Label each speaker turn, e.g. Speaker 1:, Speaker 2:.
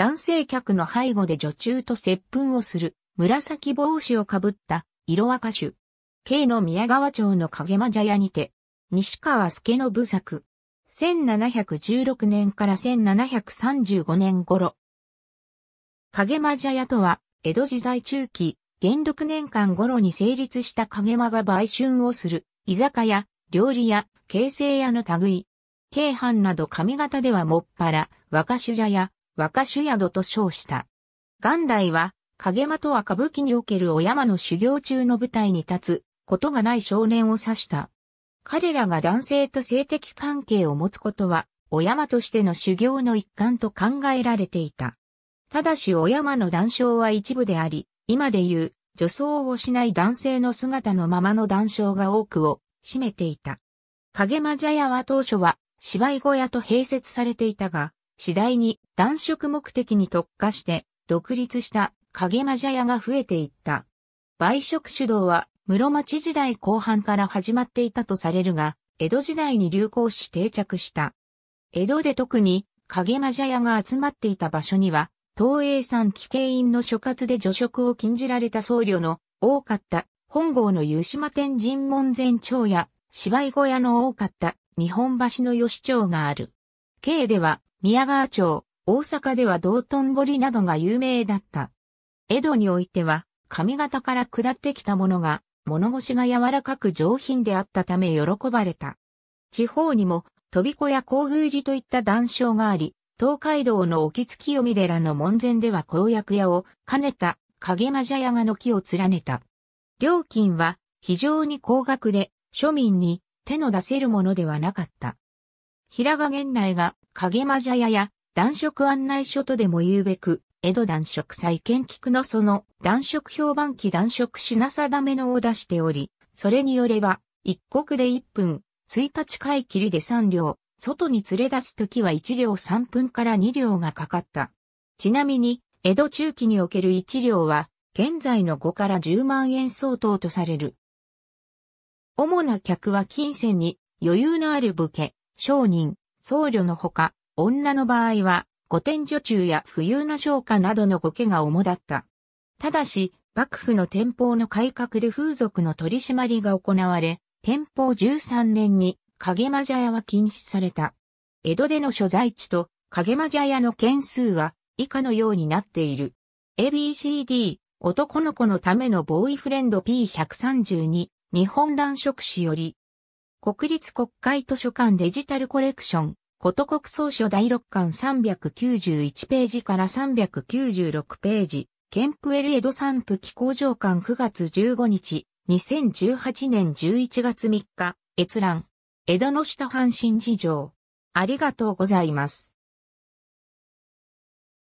Speaker 1: 男性客の背後で女中と接吻をする、紫帽子をかぶった、色赤手。K の宮川町の影間茶屋にて、西川助の部作。1716年から1735年頃。影間茶屋とは、江戸時代中期、元禄年間頃に成立した影間が売春をする、居酒屋、料理屋、形成屋の類。京阪など上方ではもっぱら、若手茶屋、若主宿と称した。元来は、影間とは歌舞伎におけるお山の修行中の舞台に立つ、ことがない少年を指した。彼らが男性と性的関係を持つことは、お山としての修行の一環と考えられていた。ただしお山の談笑は一部であり、今で言う、女装をしない男性の姿のままの談笑が多くを占めていた。影間茶屋は当初は芝居小屋と併設されていたが、次第に断色目的に特化して独立した影間茶屋が増えていった。売食主導は室町時代後半から始まっていたとされるが、江戸時代に流行し定着した。江戸で特に影間茶屋が集まっていた場所には、東映産危険院の所轄で除職を禁じられた僧侶の多かった本郷の湯島天神門前町や芝居小屋の多かった日本橋の吉町がある。では宮川町、大阪では道頓堀などが有名だった。江戸においては、上方から下ってきたものが、物腰が柔らかく上品であったため喜ばれた。地方にも、飛び子や皇宮寺といった談笑があり、東海道の沖月読み寺の門前では公約屋を兼ねた影間茶屋が軒を連ねた。料金は非常に高額で庶民に手の出せるものではなかった。平賀源内が影間茶屋や暖色案内所とでも言うべく、江戸暖色再建菊のその暖色評判期暖色品定めのを出しており、それによれば、一国で一分、一日買い切りで三両、外に連れ出すときは一両三分から二両がかかった。ちなみに、江戸中期における一両は、現在の5から10万円相当とされる。主な客は金銭に余裕のある武家、商人、僧侶のほか、女の場合は、御殿女中や富裕な商家などの御家が主だった。ただし、幕府の天保の改革で風俗の取り締まりが行われ、天保13年に影魔茶屋は禁止された。江戸での所在地と影魔茶屋の件数は以下のようになっている。ABCD、男の子のためのボーイフレンド P132、日本男色誌より、国立国会図書館デジタルコレクション、こと国総書第6巻391ページから396ページ、ケンプエルエド産布機候場館9月15日、2018年11月3日、閲覧、江戸の下半身事情。ありがとうございます。